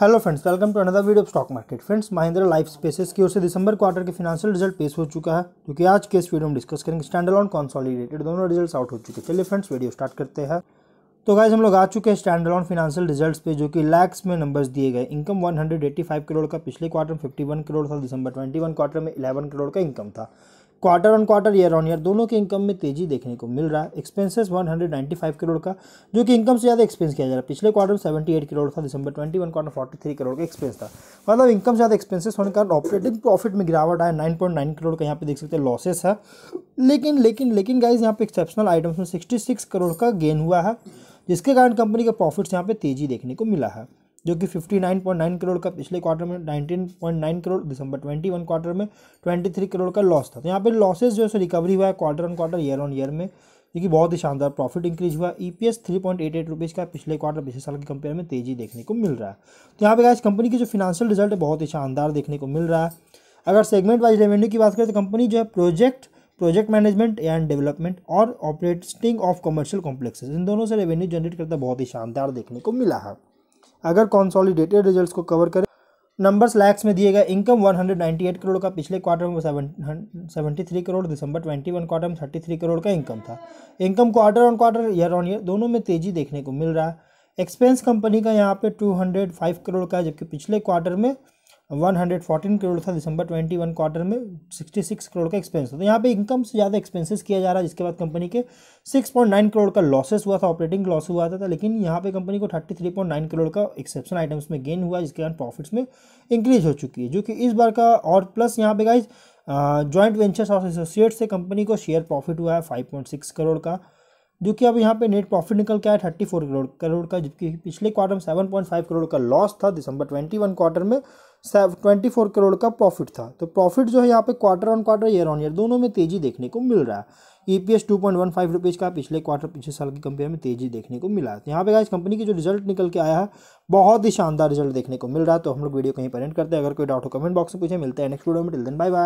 hello friends welcome to another video of stock market friends Mahindra Lifespaces की ओर से दिसंबर क्वार्टर के फिनेंशियल रिजल्ट पेश हो चुका है जो कि आज के इस वीडियो में डिस्कस करेंगे स्टैंडल ऑन कॉन्सॉलिडेटेड दोनों रिजल्ट्स आउट हो चुके हैं चलिए फ्रेंड्स वीडियो स्टार्ट करते हैं तो गाइज हम लोग आ चुके हैं स्टैंड ऑन फिनेंशियल रिजल्ट पे जो कि लैक्स में नंबर्स दिए गए इनकम वन करोड़ का पिछले क्वार्टर में 51 करोड़ था दिसंबर ट्वेंटी क्वार्टर में इलेवन करोड़ का इनकम था quarter on quarter year on year दोनों के इनकम में तेजी देखने को मिल रहा है एक्सपेंसेस 195 करोड़ का जो कि इनकम से ज़्यादा एक्सपेंस किया जा रहा है पिछले क्वार्टर में 78 करोड़ था दिसंबर 21 क्वार्टर 43 करोड़ का एक्सपेंस था मतलब इनकम से ज़्यादा एक्सपेंसेस होने के कारण ऑपरेटिंग प्रॉफिट में गिरावट आया नाइन करोड़ का यहाँ पे देख सकते हैं लॉसेस है लेकिन लेकिन लेकिन गाइज यहाँ पे एक्सेप्शनल आइटम्स में सिक्सटी करोड़ का गेन हुआ है जिसके कारण कंपनी के प्रॉफिट्स यहाँ पर तेजी देखने को मिला है जो कि 59.9 करोड़ का पिछले क्वार्टर में 19.9 करोड़ दिसंबर 21 क्वार्टर में 23 करोड़ का लॉस था तो यहाँ पे लॉसेस जो है रिकवरी हुआ है quarter on quarter year on year में जो कि बहुत ही शानदार प्रॉफिट इंक्रीज हुआ E P S three point eight eight rupees का पिछले क्वार्टर पिछले साल के कंपेयर में तेजी देखने को मिल रहा है तो यहाँ पे आज कंपनी की जो फिनेंशियल रिजल्ट है बहुत ही शानदार देखने को मिल रहा है अगर सेगमेंट वाइज रेवेन्यू की बात करें तो कंपनी जो है project project management and development और ऑपरेटिंग ऑफ कमर्शियल कॉम्प्लेक्सेस इन दोनों से रेवेन्यू जनरेट करता बहुत ही शानदार देखने को मिला है अगर कॉन्सॉलीडेटेड रिजल्ट को कवर करें नंबर्स लैक्स में दिए गए इनकम 198 करोड़ का पिछले क्वार्टर में सेवेंटी थ्री करोड़ दिसंबर 21 क्वार्टर में 33 करोड़ का इनकम था income quarter on quarter year on year दोनों में तेजी देखने को मिल रहा है एक्सपेंस कंपनी का यहाँ पे 205 करोड़ का जबकि पिछले क्वार्टर में 114 करोड़ था दिसंबर 21 क्वार्टर में 66 करोड़ का एक्सपेंस था तो यहाँ पे इनकम से ज़्यादा एक्सपेंसेस किया जा रहा है जिसके बाद कंपनी के 6.9 करोड़ का लॉसेस हुआ था ऑपरेटिंग लॉस हुआ था, था लेकिन यहाँ पे कंपनी को 33.9 करोड़ का एक्सेप्शन आइटम्स में गेन हुआ जिसके कारण प्रॉफिट्स में इंक्रीज हो चुकी है जो कि इस बार का और प्लस यहाँ पे गाइज जॉइंट वेंचर्स और एसोसिएट से कंपनी को शेयर प्रॉफिट हुआ है फाइव करोड़ का जो कि अब यहाँ पे नेट प्रॉफिट निकल के आया थर्टी फोर करोड़ करोड़ का जबकि पिछले क्वार्टर में सेवन पॉइंट फाइव करोड़ का लॉस था दिसंबर ट्वेंटी वन क्वार्टर में ट्वेंटी फोर करोड़ का प्रॉफिट था तो प्रॉफिट जो है यहाँ पे quarter on quarter year on year दोनों में तेजी देखने को मिल रहा है E P S two point one five rupees का पिछले क्वार्टर पिछले साल की कंपेयर में तेजी देखने को मिला है तो यहाँ पे इस कंपनी की जो रिजल्ट निकल के आया है बहुत ही शानदार रिजल्ट देखने को मिल रहा है तो हम लोग वीडियो कहीं पर एंड करते हैं अगर कोई डाउट हो कमेंट बॉक्स में पूछे मिलते हैं नेक्स्ट वीडियो में टिल दिन बाय बाय